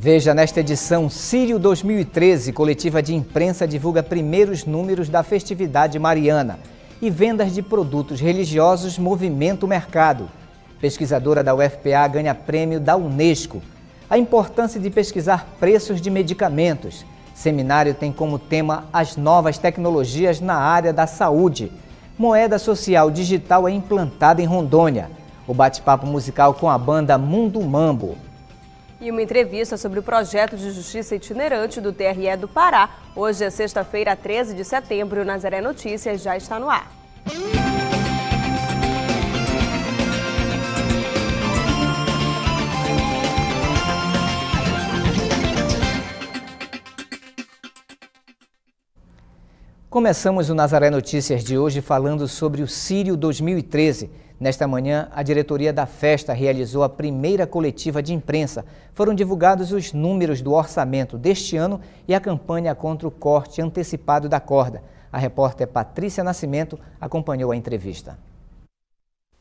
Veja nesta edição, Sírio 2013, coletiva de imprensa divulga primeiros números da festividade mariana e vendas de produtos religiosos movimento mercado. Pesquisadora da UFPA ganha prêmio da Unesco. A importância de pesquisar preços de medicamentos. Seminário tem como tema as novas tecnologias na área da saúde. Moeda social digital é implantada em Rondônia. O bate-papo musical com a banda Mundo Mambo. E uma entrevista sobre o projeto de justiça itinerante do TRE do Pará. Hoje é sexta-feira, 13 de setembro. O Nazaré Notícias já está no ar. Começamos o Nazaré Notícias de hoje falando sobre o Sírio 2013. Nesta manhã, a diretoria da festa realizou a primeira coletiva de imprensa. Foram divulgados os números do orçamento deste ano e a campanha contra o corte antecipado da corda. A repórter Patrícia Nascimento acompanhou a entrevista.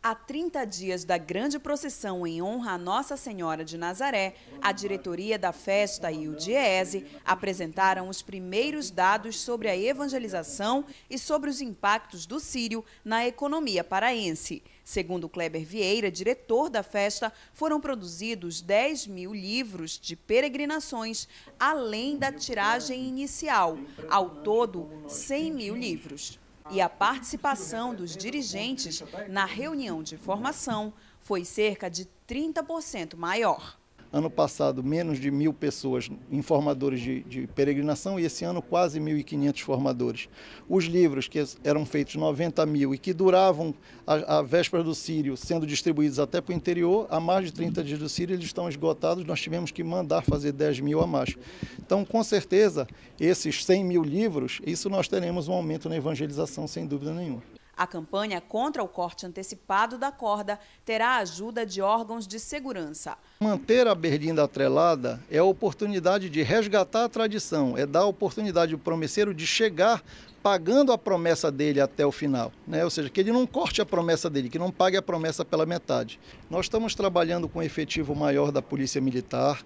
A 30 dias da grande procissão em honra a Nossa Senhora de Nazaré, a diretoria da festa e o Diese apresentaram os primeiros dados sobre a evangelização e sobre os impactos do Sírio na economia paraense. Segundo Kleber Vieira, diretor da festa, foram produzidos 10 mil livros de peregrinações, além da tiragem inicial, ao todo 100 mil livros e a participação dos dirigentes na reunião de formação foi cerca de 30% maior. Ano passado, menos de mil pessoas, informadores de, de peregrinação, e esse ano quase 1.500 formadores. Os livros, que eram feitos 90 mil e que duravam a, a véspera do Sírio, sendo distribuídos até para o interior, há mais de 30 dias do Sírio, eles estão esgotados, nós tivemos que mandar fazer 10 mil a mais. Então, com certeza, esses 100 mil livros, isso nós teremos um aumento na evangelização, sem dúvida nenhuma. A campanha contra o corte antecipado da corda terá a ajuda de órgãos de segurança. Manter a berlinda atrelada é a oportunidade de resgatar a tradição, é dar a oportunidade ao promesseiro de chegar pagando a promessa dele até o final, né? ou seja, que ele não corte a promessa dele, que não pague a promessa pela metade. Nós estamos trabalhando com o efetivo maior da Polícia Militar,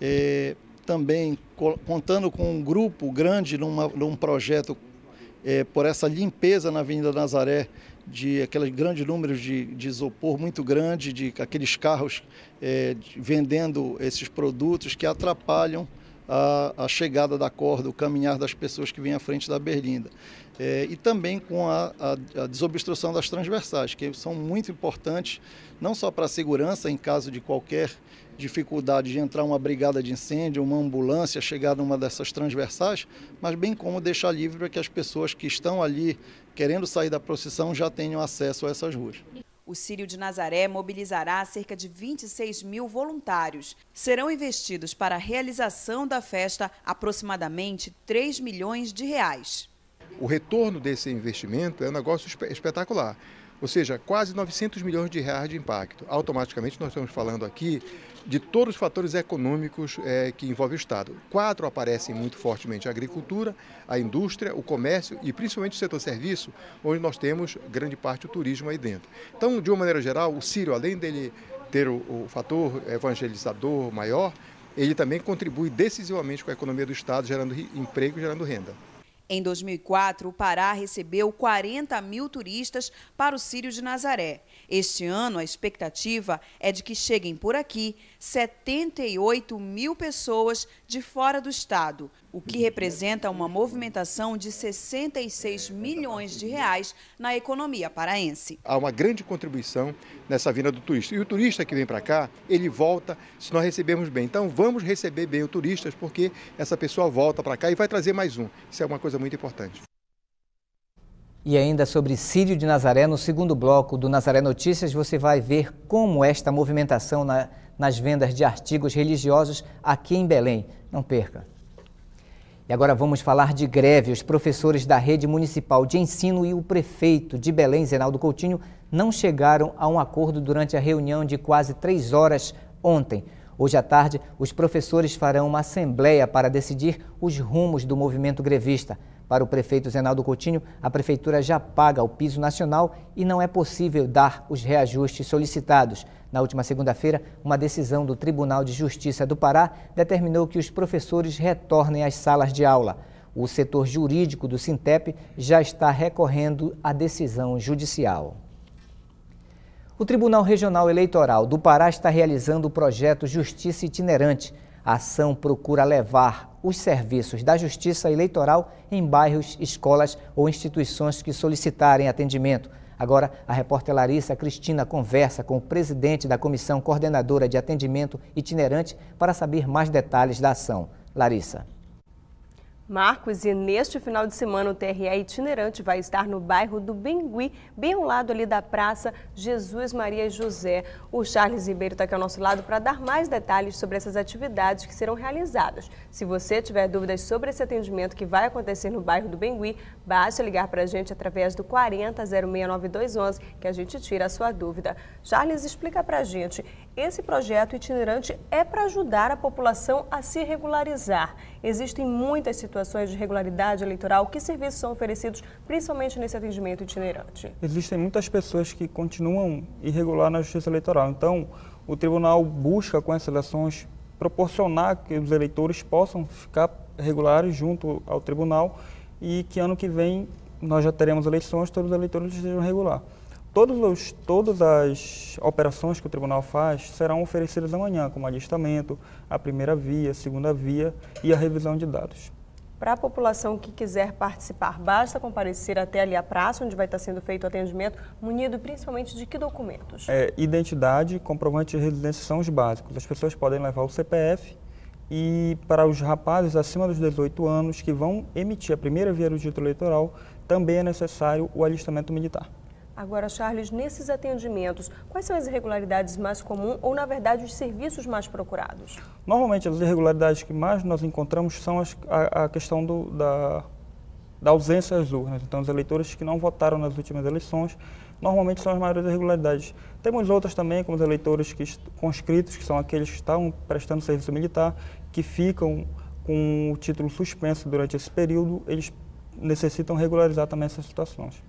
é, também contando com um grupo grande numa, num projeto é, por essa limpeza na Avenida Nazaré de aqueles grandes números de, de isopor muito grande, de aqueles carros é, de, vendendo esses produtos que atrapalham a, a, chegada da corda, o caminhar das pessoas que vêm à frente da berlinda. É, e também com a, a, a, desobstrução das transversais, que são muito importantes, não só para a segurança em caso de qualquer dificuldade de entrar uma brigada de incêndio, uma ambulância, chegar numa dessas transversais, mas bem como deixar livre para que as pessoas que estão ali querendo sair da procissão já tenham acesso a essas ruas. O Círio de Nazaré mobilizará cerca de 26 mil voluntários. Serão investidos para a realização da festa aproximadamente 3 milhões de reais. O retorno desse investimento é um negócio espetacular. Ou seja, quase 900 milhões de reais de impacto. Automaticamente, nós estamos falando aqui de todos os fatores econômicos é, que envolvem o Estado. Quatro aparecem muito fortemente: a agricultura, a indústria, o comércio e principalmente o setor serviço, onde nós temos grande parte do turismo aí dentro. Então, de uma maneira geral, o ciro além dele ter o, o fator evangelizador maior, ele também contribui decisivamente com a economia do Estado, gerando emprego e gerando renda. Em 2004, o Pará recebeu 40 mil turistas para o Círio de Nazaré. Este ano, a expectativa é de que cheguem por aqui 78 mil pessoas de fora do estado, o que representa uma movimentação de 66 milhões de reais na economia paraense. Há uma grande contribuição nessa vinda do turista. E o turista que vem para cá, ele volta se nós recebermos bem. Então vamos receber bem o turista, porque essa pessoa volta para cá e vai trazer mais um. Isso é uma coisa muito importante. E ainda sobre Sírio de Nazaré, no segundo bloco do Nazaré Notícias, você vai ver como esta movimentação na, nas vendas de artigos religiosos aqui em Belém. Não perca! E agora vamos falar de greve. Os professores da rede municipal de ensino e o prefeito de Belém, Zenaldo Coutinho, não chegaram a um acordo durante a reunião de quase três horas ontem. Hoje à tarde, os professores farão uma assembleia para decidir os rumos do movimento grevista. Para o prefeito Zenaldo Coutinho, a prefeitura já paga o piso nacional e não é possível dar os reajustes solicitados. Na última segunda-feira, uma decisão do Tribunal de Justiça do Pará determinou que os professores retornem às salas de aula. O setor jurídico do Sintep já está recorrendo à decisão judicial. O Tribunal Regional Eleitoral do Pará está realizando o projeto Justiça Itinerante. A ação procura levar os serviços da Justiça Eleitoral em bairros, escolas ou instituições que solicitarem atendimento. Agora, a repórter Larissa Cristina conversa com o presidente da Comissão Coordenadora de Atendimento Itinerante para saber mais detalhes da ação. Larissa. Marcos, e neste final de semana o TRE itinerante vai estar no bairro do Bengui, bem ao lado ali da Praça Jesus Maria José. O Charles Ribeiro está aqui ao nosso lado para dar mais detalhes sobre essas atividades que serão realizadas. Se você tiver dúvidas sobre esse atendimento que vai acontecer no bairro do Bengui, basta ligar para a gente através do 40 069 211 que a gente tira a sua dúvida. Charles, explica para a gente, esse projeto itinerante é para ajudar a população a se regularizar. Existem muitas situações de regularidade eleitoral. Que serviços são oferecidos, principalmente nesse atendimento itinerante? Existem muitas pessoas que continuam irregular na justiça eleitoral. Então, o tribunal busca, com essas ações, proporcionar que os eleitores possam ficar regulares junto ao tribunal e que ano que vem nós já teremos eleições, todos os eleitores estejam regulares. Todos os, todas as operações que o tribunal faz serão oferecidas amanhã, como alistamento, a primeira via, a segunda via e a revisão de dados. Para a população que quiser participar, basta comparecer até ali a praça, onde vai estar sendo feito o atendimento, munido principalmente de que documentos? É, identidade, comprovante de residência são os básicos. As pessoas podem levar o CPF e para os rapazes acima dos 18 anos que vão emitir a primeira via do título eleitoral, também é necessário o alistamento militar. Agora, Charles, nesses atendimentos, quais são as irregularidades mais comuns ou, na verdade, os serviços mais procurados? Normalmente, as irregularidades que mais nós encontramos são as, a, a, questão do, da, da ausência das urnas. Então, os eleitores que não votaram nas últimas eleições, normalmente são as maiores irregularidades. Temos outras também, como os eleitores que, conscritos, que são aqueles que estão prestando serviço militar, que ficam com o título suspenso durante esse período, eles necessitam regularizar também essas situações.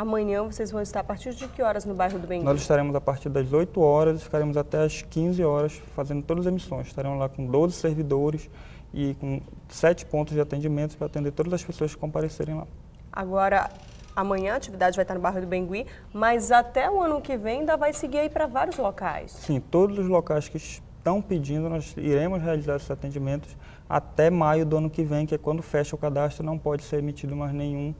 Amanhã vocês vão estar a partir de que horas no bairro do Bendito? Nós estaremos a partir das 8 horas e ficaremos até as 15 horas fazendo todas as emissões. Estaremos lá com 12 servidores e com sete pontos de atendimento para atender todas as pessoas que comparecerem lá. Agora, amanhã a atividade vai estar no bairro do Bengui, mas até o ano que vem ainda vai seguir aí para vários locais. Sim, todos os locais que estão pedindo, nós iremos realizar esses atendimentos até maio do ano que vem, que é quando fecha o cadastro, não pode ser emitido mais nenhum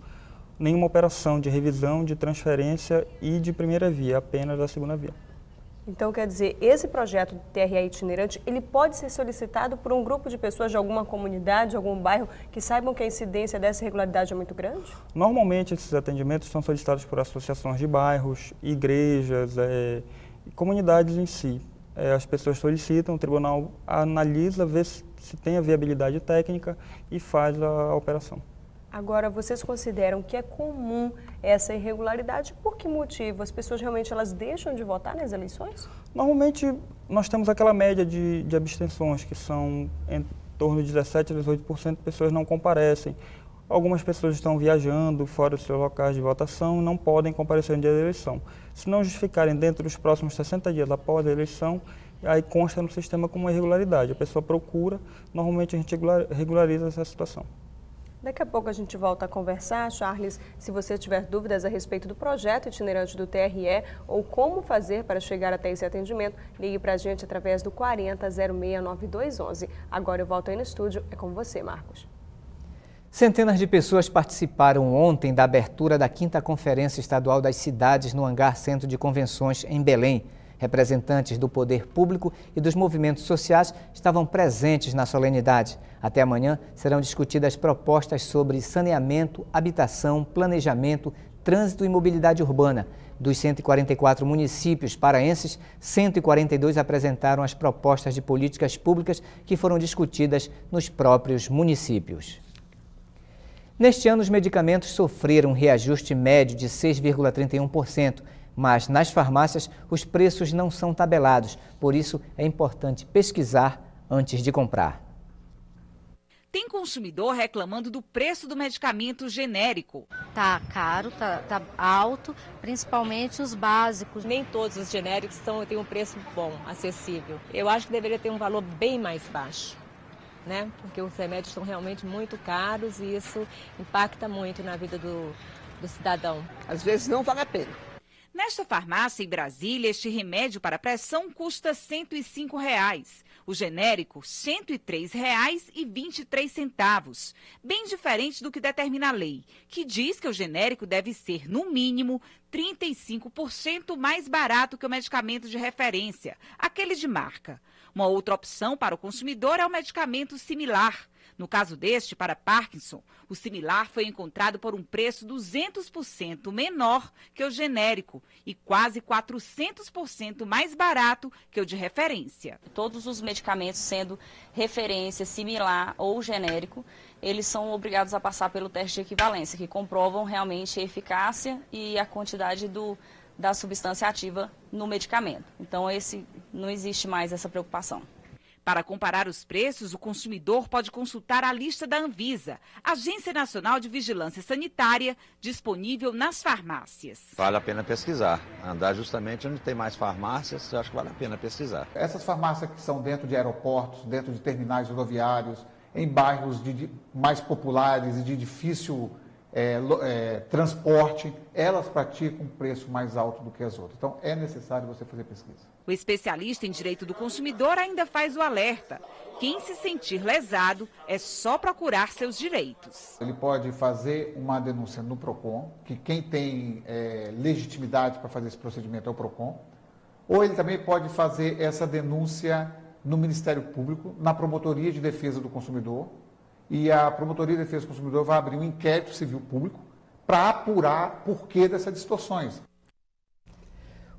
nenhuma operação de revisão, de transferência e de primeira via, apenas da segunda via. Então, quer dizer, esse projeto do TRE itinerante, ele pode ser solicitado por um grupo de pessoas de alguma comunidade, de algum bairro, que saibam que a incidência dessa irregularidade é muito grande? Normalmente, esses atendimentos são solicitados por associações de bairros, igrejas, é, comunidades em si. É, as pessoas solicitam, o tribunal analisa, vê se, se tem a viabilidade técnica e faz a, a operação. Agora, vocês consideram que é comum essa irregularidade? Por que motivo? As pessoas realmente elas deixam de votar nas eleições? Normalmente, nós temos aquela média de, de abstenções, que são em torno de 17% a 18% de pessoas não comparecem. Algumas pessoas estão viajando fora dos seus locais de votação e não podem comparecer no dia da eleição. Se não justificarem dentro dos próximos 60 dias após a eleição, aí consta no sistema como uma irregularidade. A pessoa procura, normalmente a gente regulariza essa situação. Daqui a pouco a gente volta a conversar. Charles, se você tiver dúvidas a respeito do projeto itinerante do TRE ou como fazer para chegar até esse atendimento, ligue para a gente através do 40069211. Agora eu volto aí no estúdio. É com você, Marcos. Centenas de pessoas participaram ontem da abertura da 5 Conferência Estadual das Cidades no Hangar Centro de Convenções, em Belém. Representantes do poder público e dos movimentos sociais estavam presentes na solenidade. Até amanhã serão discutidas propostas sobre saneamento, habitação, planejamento, trânsito e mobilidade urbana. Dos 144 municípios paraenses, 142 apresentaram as propostas de políticas públicas que foram discutidas nos próprios municípios. Neste ano, os medicamentos sofreram um reajuste médio de 6,31% mas nas farmácias os preços não são tabelados, por isso é importante pesquisar antes de comprar. Tem consumidor reclamando do preço do medicamento genérico. Tá caro, tá, tá alto, principalmente os básicos. Nem todos os genéricos são, têm um preço bom, acessível. Eu acho que deveria ter um valor bem mais baixo. Né? Porque os remédios estão realmente muito caros e isso impacta muito na vida do, do cidadão. Às vezes não vale a pena. Nesta farmácia em Brasília, este remédio para pressão custa R$ 105. Reais. O genérico, R$ 103,23, bem diferente do que determina a lei, que diz que o genérico deve ser, no mínimo, 35% mais barato que o medicamento de referência, aquele de marca. Uma outra opção para o consumidor é o medicamento similar, no caso deste, para Parkinson, o similar foi encontrado por um preço 200% menor que o genérico e quase 400% mais barato que o de referência. Todos os medicamentos sendo referência, similar ou genérico, eles são obrigados a passar pelo teste de equivalência, que comprovam realmente a eficácia e a quantidade do, da substância ativa no medicamento. Então, esse, não existe mais essa preocupação. Para comparar os preços, o consumidor pode consultar a lista da Anvisa, Agência Nacional de Vigilância Sanitária, disponível nas farmácias. Vale a pena pesquisar. Andar justamente onde tem mais farmácias, acho que vale a pena pesquisar. Essas farmácias que são dentro de aeroportos, dentro de terminais rodoviários, em bairros de, de, mais populares e de difícil é, é, transporte, elas praticam um preço mais alto do que as outras. Então, é necessário você fazer pesquisa. O especialista em direito do consumidor ainda faz o alerta. Quem se sentir lesado é só procurar seus direitos. Ele pode fazer uma denúncia no PROCON, que quem tem é, legitimidade para fazer esse procedimento é o PROCON, ou ele também pode fazer essa denúncia no Ministério Público, na Promotoria de Defesa do Consumidor, e a Promotoria de Defesa do Consumidor vai abrir um inquérito civil público para apurar porquê dessas distorções.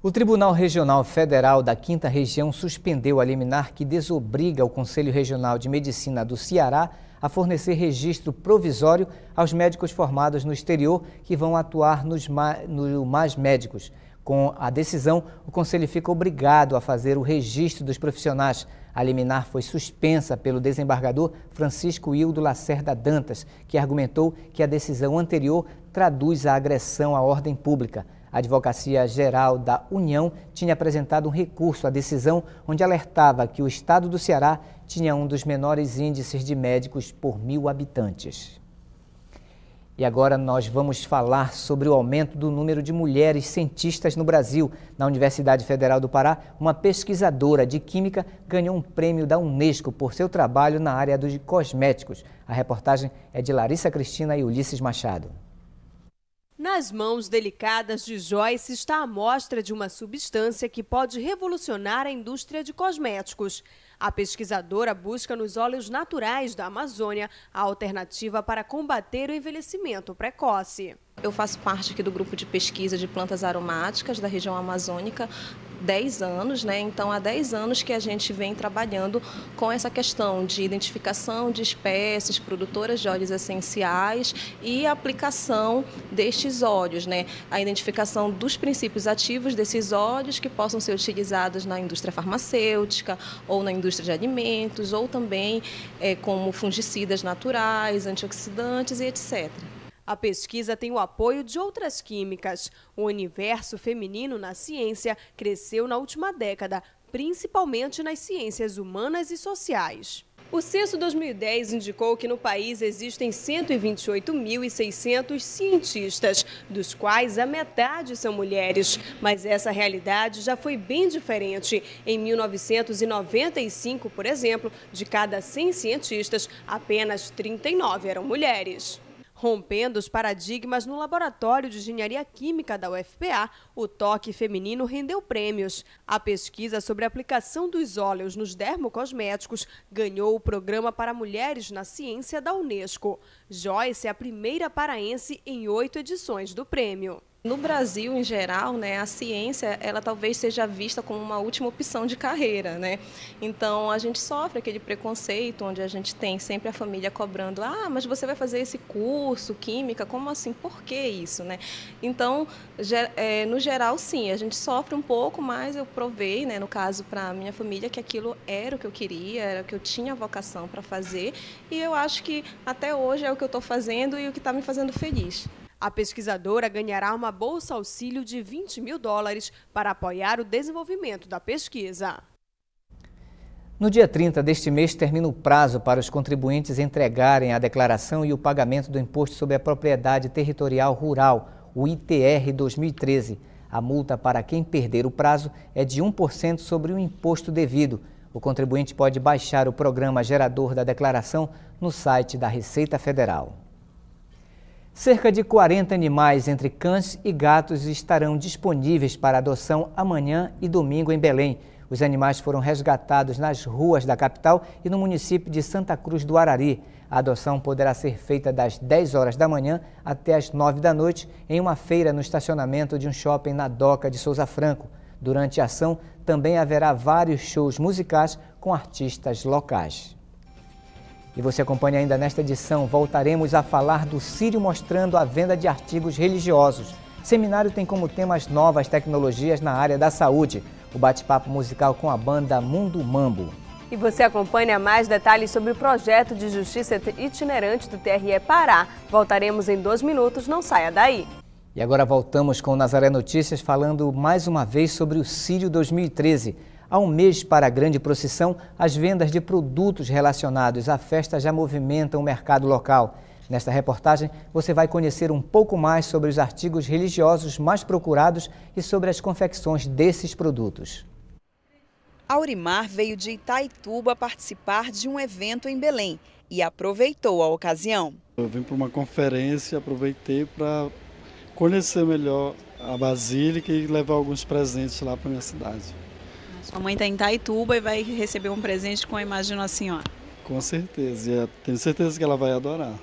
O Tribunal Regional Federal da Quinta Região suspendeu a liminar que desobriga o Conselho Regional de Medicina do Ceará a fornecer registro provisório aos médicos formados no exterior que vão atuar nos no Mais Médicos. Com a decisão, o Conselho fica obrigado a fazer o registro dos profissionais a liminar foi suspensa pelo desembargador Francisco Hildo Lacerda Dantas, que argumentou que a decisão anterior traduz a agressão à ordem pública. A Advocacia Geral da União tinha apresentado um recurso à decisão onde alertava que o estado do Ceará tinha um dos menores índices de médicos por mil habitantes. E agora nós vamos falar sobre o aumento do número de mulheres cientistas no Brasil. Na Universidade Federal do Pará, uma pesquisadora de química ganhou um prêmio da Unesco por seu trabalho na área dos cosméticos. A reportagem é de Larissa Cristina e Ulisses Machado. Nas mãos delicadas de Joyce está a amostra de uma substância que pode revolucionar a indústria de cosméticos. A pesquisadora busca nos óleos naturais da Amazônia a alternativa para combater o envelhecimento precoce. Eu faço parte aqui do grupo de pesquisa de plantas aromáticas da região amazônica, 10 anos, né? Então, há 10 anos que a gente vem trabalhando com essa questão de identificação de espécies produtoras de óleos essenciais e aplicação destes óleos, né? A identificação dos princípios ativos desses óleos que possam ser utilizados na indústria farmacêutica ou na indústria de alimentos ou também é, como fungicidas naturais, antioxidantes e etc. A pesquisa tem o apoio de outras químicas. O universo feminino na ciência cresceu na última década, principalmente nas ciências humanas e sociais. O censo 2010 indicou que no país existem 128.600 cientistas, dos quais a metade são mulheres. Mas essa realidade já foi bem diferente. Em 1995, por exemplo, de cada 100 cientistas, apenas 39 eram mulheres. Rompendo os paradigmas no Laboratório de Engenharia Química da UFPA, o toque feminino rendeu prêmios. A pesquisa sobre a aplicação dos óleos nos dermocosméticos ganhou o Programa para Mulheres na Ciência da Unesco. Joyce é a primeira paraense em oito edições do prêmio. No Brasil, em geral, né, a ciência, ela talvez seja vista como uma última opção de carreira, né? Então, a gente sofre aquele preconceito onde a gente tem sempre a família cobrando: "Ah, mas você vai fazer esse curso, química, como assim? Por que isso, né?" Então, é, no geral, sim, a gente sofre um pouco, mas eu provei, né, no caso para minha família que aquilo era o que eu queria, era o que eu tinha vocação para fazer, e eu acho que até hoje é o que eu estou fazendo e o que está me fazendo feliz. A pesquisadora ganhará uma bolsa auxílio de 20 mil dólares para apoiar o desenvolvimento da pesquisa. No dia 30 deste mês termina o prazo para os contribuintes entregarem a declaração e o pagamento do Imposto sobre a Propriedade Territorial Rural, o ITR 2013. A multa para quem perder o prazo é de 1% sobre o imposto devido. O contribuinte pode baixar o programa gerador da declaração no site da Receita Federal. Cerca de 40 animais, entre cães e gatos, estarão disponíveis para adoção amanhã e domingo em Belém. Os animais foram resgatados nas ruas da capital e no município de Santa Cruz do Arari. A adoção poderá ser feita das 10 horas da manhã até as 9 da noite em uma feira no estacionamento de um shopping na Doca de Souza Franco. Durante a ação, também haverá vários shows musicais com artistas locais. E você acompanha ainda nesta edição, voltaremos a falar do Sírio mostrando a venda de artigos religiosos. seminário tem como tema as novas tecnologias na área da saúde. O bate-papo musical com a banda Mundo Mambo. E você acompanha mais detalhes sobre o projeto de justiça itinerante do TRE Pará. Voltaremos em dois minutos, não saia daí. E agora voltamos com o Nazaré Notícias falando mais uma vez sobre o Sírio 2013. Há um mês para a grande procissão, as vendas de produtos relacionados à festa já movimentam o mercado local. Nesta reportagem, você vai conhecer um pouco mais sobre os artigos religiosos mais procurados e sobre as confecções desses produtos. Aurimar veio de Itaituba participar de um evento em Belém e aproveitou a ocasião. Eu vim para uma conferência, aproveitei para conhecer melhor a Basílica e levar alguns presentes lá para minha cidade. Sua mãe está em Taituba e vai receber um presente com, a imagem da senhora. Com certeza, tenho certeza que ela vai adorar.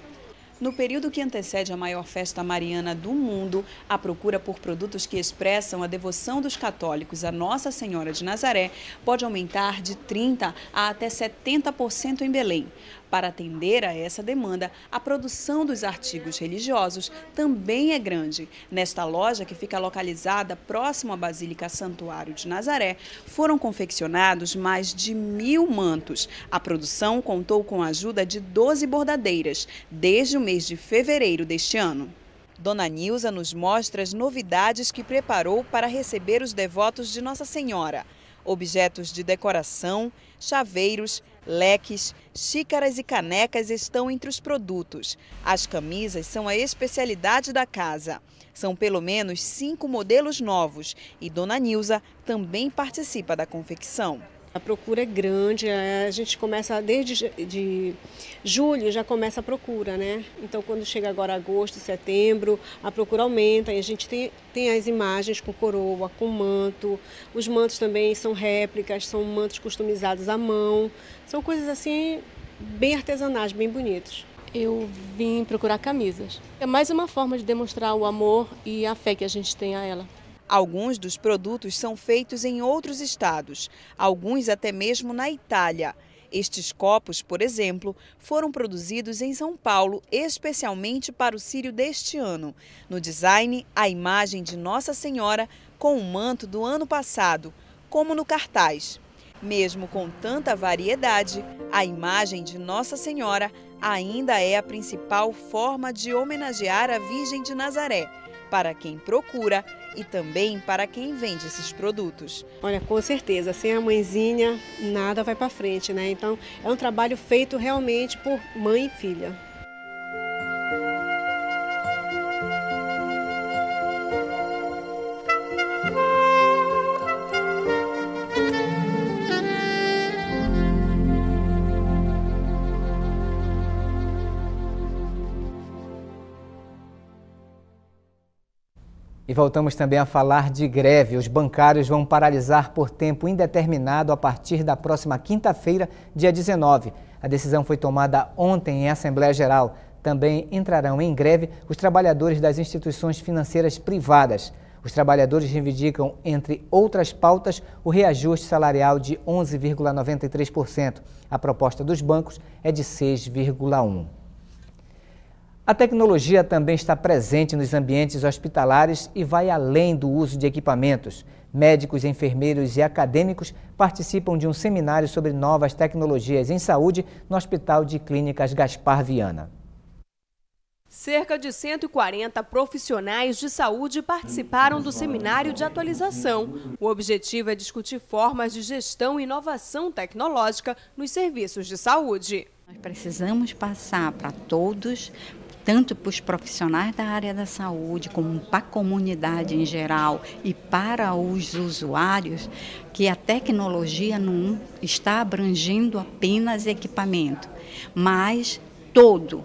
No período que antecede a maior festa mariana do mundo, a procura por produtos que expressam a devoção dos católicos à Nossa Senhora de Nazaré pode aumentar de 30% a até 70% em Belém. Para atender a essa demanda, a produção dos artigos religiosos também é grande. Nesta loja, que fica localizada próximo à Basílica Santuário de Nazaré, foram confeccionados mais de mil mantos. A produção contou com a ajuda de 12 bordadeiras, desde o mês de fevereiro deste ano. Dona Nilza nos mostra as novidades que preparou para receber os devotos de Nossa Senhora – Objetos de decoração, chaveiros, leques, xícaras e canecas estão entre os produtos. As camisas são a especialidade da casa. São pelo menos cinco modelos novos e Dona Nilza também participa da confecção. A procura é grande, é, a gente começa desde de julho já começa a procura, né? Então quando chega agora agosto, setembro, a procura aumenta e a gente tem, tem as imagens com coroa, com manto. Os mantos também são réplicas, são mantos customizados à mão. São coisas assim bem artesanais, bem bonitos. Eu vim procurar camisas. É mais uma forma de demonstrar o amor e a fé que a gente tem a ela. Alguns dos produtos são feitos em outros estados, alguns até mesmo na Itália. Estes copos, por exemplo, foram produzidos em São Paulo especialmente para o Círio deste ano. No design, a imagem de Nossa Senhora com o manto do ano passado, como no cartaz. Mesmo com tanta variedade, a imagem de Nossa Senhora ainda é a principal forma de homenagear a Virgem de Nazaré para quem procura e também para quem vende esses produtos. Olha, com certeza, sem a mãezinha nada vai para frente, né? Então é um trabalho feito realmente por mãe e filha. voltamos também a falar de greve. Os bancários vão paralisar por tempo indeterminado a partir da próxima quinta-feira, dia 19. A decisão foi tomada ontem em Assembleia Geral. Também entrarão em greve os trabalhadores das instituições financeiras privadas. Os trabalhadores reivindicam, entre outras pautas, o reajuste salarial de 11,93%. A proposta dos bancos é de 6,1%. A tecnologia também está presente nos ambientes hospitalares e vai além do uso de equipamentos. Médicos, enfermeiros e acadêmicos participam de um seminário sobre novas tecnologias em saúde no Hospital de Clínicas Gaspar Viana. Cerca de 140 profissionais de saúde participaram do seminário de atualização. O objetivo é discutir formas de gestão e inovação tecnológica nos serviços de saúde. Nós precisamos passar para todos, tanto para os profissionais da área da saúde, como para a comunidade em geral e para os usuários, que a tecnologia não está abrangendo apenas equipamento, mas todo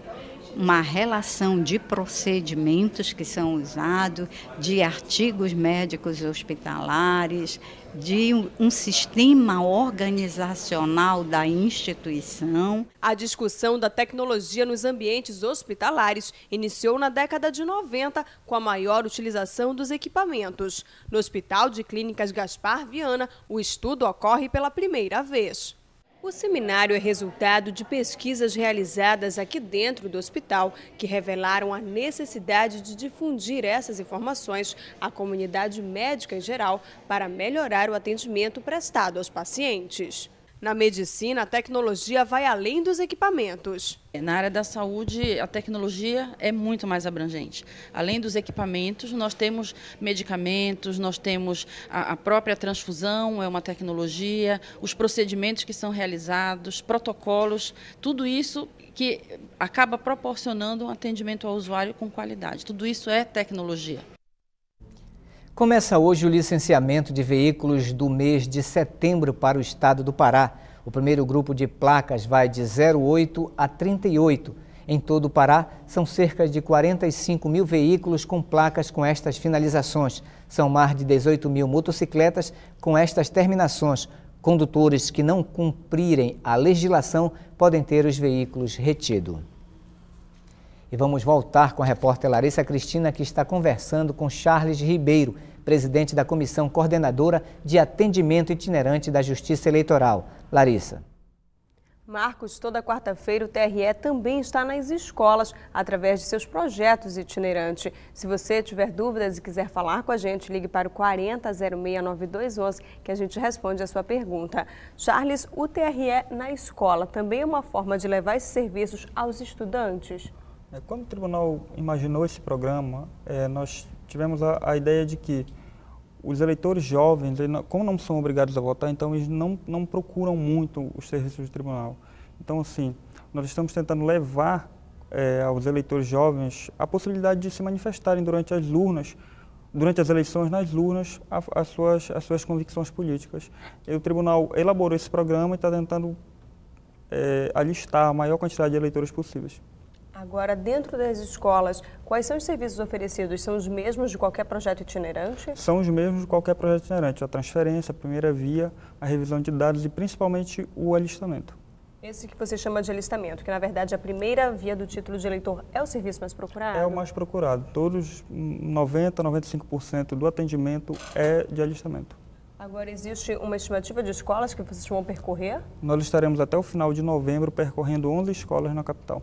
uma relação de procedimentos que são usados, de artigos médicos hospitalares, de um, sistema organizacional da instituição. A discussão da tecnologia nos ambientes hospitalares iniciou na década de 90 com a maior utilização dos equipamentos. No Hospital de Clínicas Gaspar Viana, o estudo ocorre pela primeira vez. O seminário é resultado de pesquisas realizadas aqui dentro do hospital que revelaram a necessidade de difundir essas informações à comunidade médica em geral para melhorar o atendimento prestado aos pacientes. Na medicina, a tecnologia vai além dos equipamentos. Na área da saúde, a tecnologia é muito mais abrangente. Além dos equipamentos, nós temos medicamentos, nós temos a, própria transfusão, é uma tecnologia, os procedimentos que são realizados, protocolos, tudo isso que acaba proporcionando um atendimento ao usuário com qualidade. Tudo isso é tecnologia. Começa hoje o licenciamento de veículos do mês de setembro para o estado do Pará. O primeiro grupo de placas vai de 08 a 38. Em todo o Pará, são cerca de 45 mil veículos com placas com estas finalizações. São mais de 18 mil motocicletas com estas terminações. Condutores que não cumprirem a legislação podem ter os veículos retidos. E vamos voltar com a repórter Larissa Cristina, que está conversando com Charles Ribeiro, presidente da Comissão Coordenadora de Atendimento Itinerante da Justiça Eleitoral. Larissa. Marcos, toda quarta-feira o TRE também está nas escolas, através de seus projetos itinerantes. Se você tiver dúvidas e quiser falar com a gente, ligue para o 40069211, que a gente responde a sua pergunta. Charles, o TRE na escola também é uma forma de levar esses serviços aos estudantes? É, quando o tribunal imaginou esse programa, é, nós tivemos a, a, ideia de que os eleitores jovens, ele, como não são obrigados a votar, então eles não, não procuram muito os serviços do tribunal. Então, assim, nós estamos tentando levar é, aos eleitores jovens a possibilidade de se manifestarem durante as urnas, durante as eleições nas urnas, a, as, suas, as suas convicções políticas. E o tribunal elaborou esse programa e está tentando é, alistar a maior quantidade de eleitores possíveis. Agora, dentro das escolas, quais são os serviços oferecidos? São os mesmos de qualquer projeto itinerante? São os mesmos de qualquer projeto itinerante. A transferência, a primeira via, a revisão de dados e principalmente o alistamento. Esse que você chama de alistamento, que na verdade a primeira via do título de eleitor é o serviço mais procurado? É o mais procurado. Todos, 90%, 95% do atendimento é de alistamento. Agora, existe uma estimativa de escolas que vocês vão percorrer? Nós estaremos até o final de novembro percorrendo 11 escolas na capital.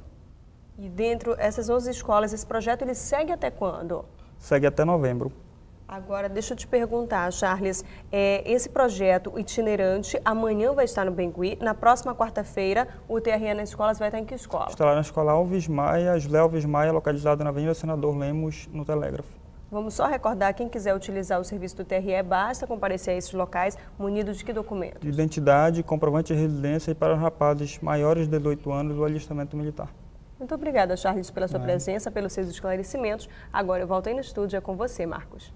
E dentro dessas 11 escolas, esse projeto ele segue até quando? Segue até novembro. Agora, deixa eu te perguntar, Charles, é, esse projeto itinerante amanhã vai estar no Bengui, na próxima quarta-feira o TRE nas escolas vai estar em que escola? Estará na escola Alves Maia, José Alves Maia, localizada na Avenida Senador Lemos, no Telégrafo. Vamos só recordar, quem quiser utilizar o serviço do TRE, basta comparecer a esses locais munido de que documento? identidade, comprovante de residência e para os rapazes maiores de 18 anos, o alistamento militar. Muito obrigada, Charles, pela sua presença, pelos seus esclarecimentos. Agora eu volto aí no estúdio, é com você, Marcos.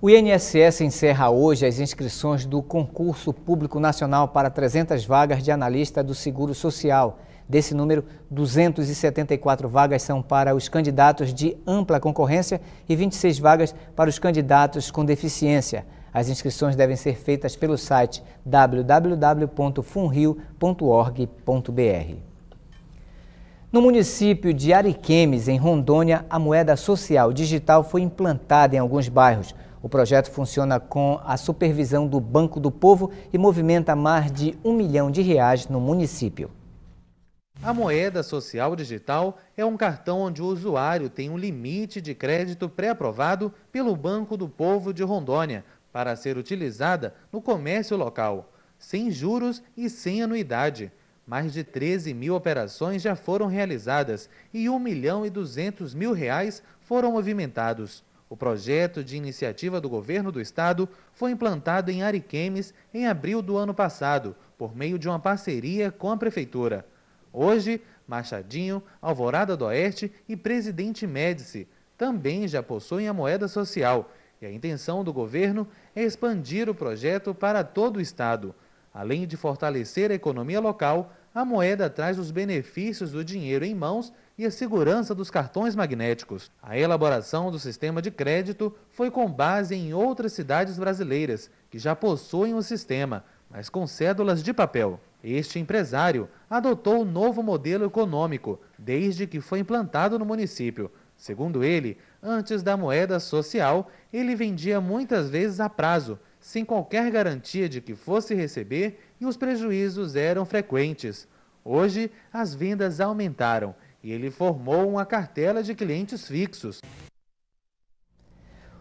O INSS encerra hoje as inscrições do concurso público nacional para 300 vagas de analista do Seguro Social. Desse número, 274 vagas são para os candidatos de ampla concorrência e 26 vagas para os candidatos com deficiência. As inscrições devem ser feitas pelo site www.funrio.org.br. No município de Ariquemes, em Rondônia, a moeda social digital foi implantada em alguns bairros. O projeto funciona com a supervisão do Banco do Povo e movimenta mais de um milhão de reais no município. A moeda social digital é um cartão onde o usuário tem um limite de crédito pré-aprovado pelo Banco do Povo de Rondônia para ser utilizada no comércio local, sem juros e sem anuidade. Mais de 13 mil operações já foram realizadas e 1 milhão e 200 mil reais foram movimentados. O projeto de iniciativa do governo do estado foi implantado em Ariquemes em abril do ano passado, por meio de uma parceria com a prefeitura. Hoje, Machadinho, Alvorada do Oeste e Presidente Médici também já possuem a moeda social, e a intenção do governo é expandir o projeto para todo o estado. Além de fortalecer a economia local, a moeda traz os benefícios do dinheiro em mãos e a segurança dos cartões magnéticos. A elaboração do sistema de crédito foi com base em outras cidades brasileiras que já possuem o sistema, mas com cédulas de papel. Este empresário adotou o novo modelo econômico desde que foi implantado no município. Segundo ele, antes da moeda social, ele vendia muitas vezes a prazo sem qualquer garantia de que fosse receber e os prejuízos eram frequentes. Hoje, as vendas aumentaram e ele formou uma cartela de clientes fixos.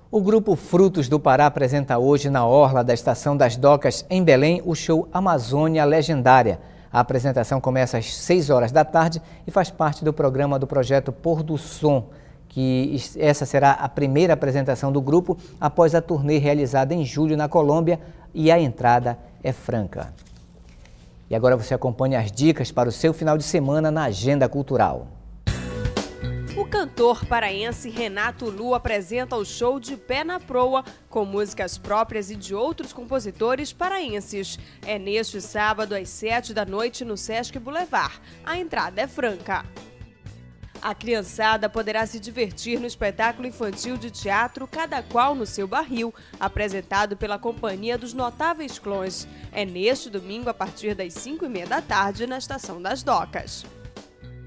O grupo Frutos do Pará apresenta hoje na orla da Estação das Docas em Belém o show Amazônia Legendária. A apresentação começa às 6 horas da tarde e faz parte do programa do projeto Pôr do Som que essa será a primeira apresentação do grupo após a turnê realizada em julho na Colômbia e a entrada é franca. E agora você acompanha as dicas para o seu final de semana na Agenda Cultural. O cantor paraense Renato Lu apresenta o show de Pé na Proa, com músicas próprias e de outros compositores paraenses. É neste sábado às 7 da noite no Sesc Boulevard. A entrada é franca. A criançada poderá se divertir no espetáculo infantil de teatro Cada Qual no Seu Barril, apresentado pela Companhia dos Notáveis Clões. É neste domingo, a partir das 5h30 da tarde, na Estação das Docas.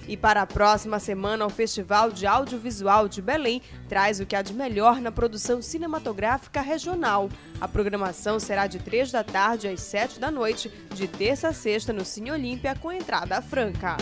E para a próxima semana, o Festival de Audiovisual de Belém traz o que há de melhor na produção cinematográfica regional. A programação será de 3 da tarde às 7 da noite, de terça a sexta no Cine Olímpia, com entrada franca.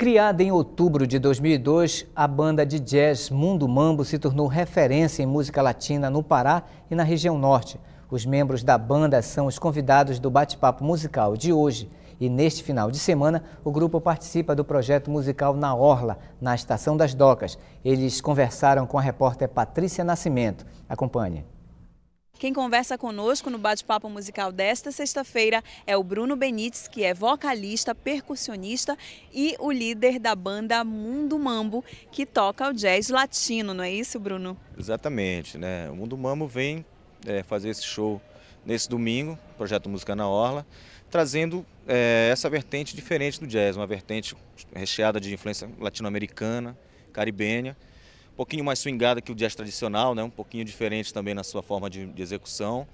Criada em outubro de 2002, a banda de jazz Mundo Mambo se tornou referência em música latina no Pará e na região norte. Os membros da banda são os convidados do bate-papo musical de hoje. E neste final de semana, o grupo participa do projeto musical Na Orla, na Estação das Docas. Eles conversaram com a repórter Patrícia Nascimento. Acompanhe. Quem conversa conosco no bate-papo musical desta sexta-feira é o Bruno Benites, que é vocalista, percussionista e o líder da banda Mundo Mambo, que toca o jazz latino, não é isso, Bruno? Exatamente, né? O Mundo Mambo vem é, fazer esse show nesse domingo, projeto Música na Orla, trazendo é, essa vertente diferente do jazz, uma vertente recheada de influência latino-americana, caribenha pouquinho mais swingada que o jazz tradicional, né? um pouquinho diferente também na sua forma de, de execução.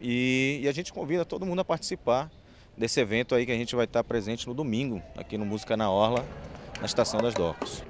E, e, a gente convida todo mundo a participar desse evento aí que a gente vai estar presente no domingo, aqui no Música na Orla, na Estação das Docas.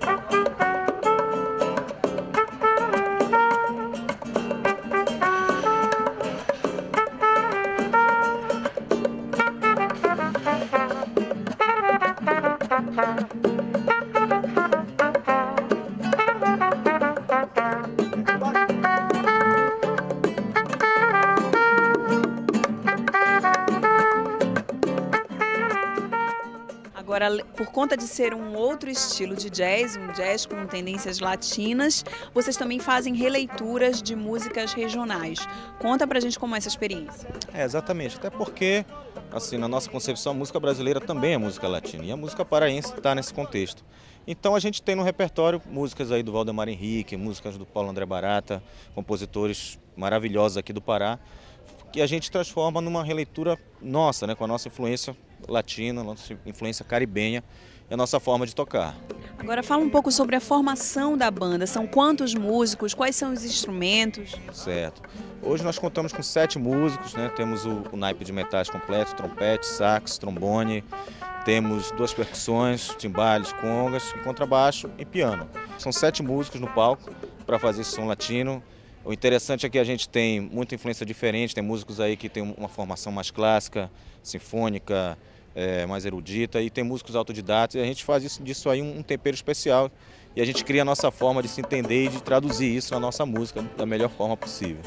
Agora, por conta de ser um outro estilo de jazz, um jazz com tendências latinas, vocês também fazem releituras de músicas regionais. Conta pra gente como é essa experiência. É, exatamente. Até porque, assim, na nossa concepção, a música brasileira também é música latina. E a música paraense está nesse contexto. Então a gente tem no repertório músicas aí do Valdemar Henrique, músicas do Paulo André Barata, compositores maravilhosos aqui do Pará, que a gente transforma numa releitura nossa, né, com a nossa influência latina, nossa influência caribenha e a nossa forma de tocar. Agora fala um pouco sobre a formação da banda. São quantos músicos? Quais são os instrumentos? Certo. Hoje nós contamos com sete músicos, né? Temos o, o naipe de metais completo, trompete, sax, trombone, temos duas percussões, timbales, congas, e contrabaixo e piano. São sete músicos no palco para fazer esse som latino o interessante é que a gente tem muita influência diferente, tem músicos aí que tem uma formação mais clássica, sinfônica, é, mais erudita, e tem músicos autodidatas, e a gente faz isso, disso aí um tempero especial. E a gente cria a nossa forma de se entender e de traduzir isso na nossa música da melhor forma possível.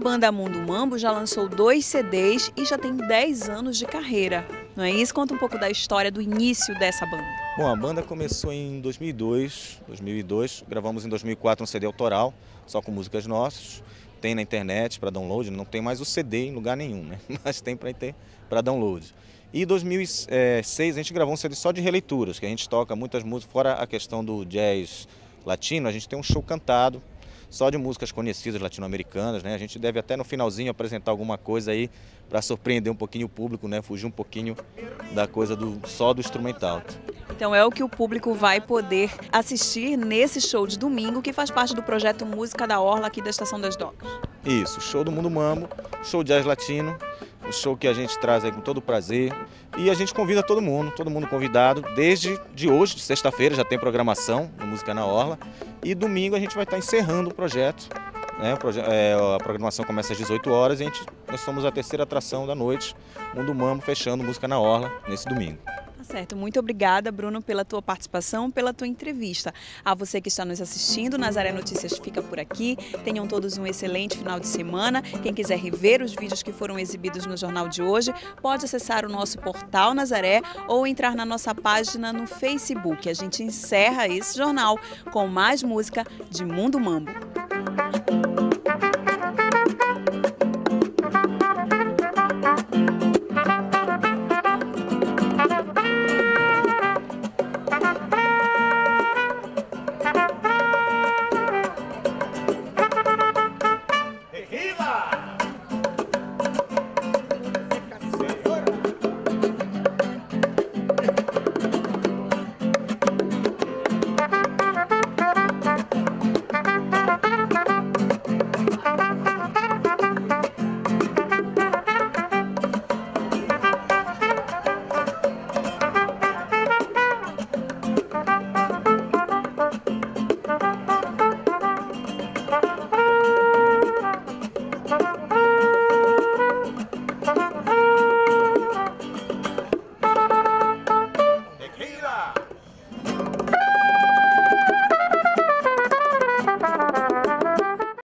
banda Mundo Mambo já lançou dois CDs e já tem 10 anos de carreira. Não é isso? Conta um pouco da história do início dessa banda. Bom, a banda começou em 2002, 2002. Gravamos em 2004 um CD autoral, só com músicas nossas. Tem na internet para download, não tem mais o CD em lugar nenhum, né? Mas tem para ter para download. E em 2006 a gente gravou um CD só de releituras, que a gente toca muitas músicas, fora a questão do jazz latino, a gente tem um show cantado só de músicas conhecidas latino-americanas, né? A gente deve até no finalzinho apresentar alguma coisa aí para surpreender um pouquinho o público, né? Fugir um pouquinho da coisa do só do instrumental. Então é o que o público vai poder assistir nesse show de domingo que faz parte do projeto Música da Orla aqui da Estação das Docas. Isso, show do Mundo Mambo, show de jazz latino show que a gente traz aí com todo prazer. E a gente convida todo mundo, todo mundo convidado. Desde de hoje, de sexta-feira, já tem programação no Música na Orla. E domingo a gente vai estar encerrando o projeto. Né? O proje é, a programação começa às 18 horas e a gente, nós somos a terceira atração da noite, Mundo Mambo, fechando Música na Orla nesse domingo. Tá certo, muito obrigada, Bruno, pela tua participação, pela tua entrevista. A você que está nos assistindo, Nazaré Notícias fica por aqui. Tenham todos um excelente final de semana. Quem quiser rever os vídeos que foram exibidos no jornal de hoje, pode acessar o nosso portal Nazaré ou entrar na nossa página no Facebook. A gente encerra esse jornal com mais música de Mundo Mambo.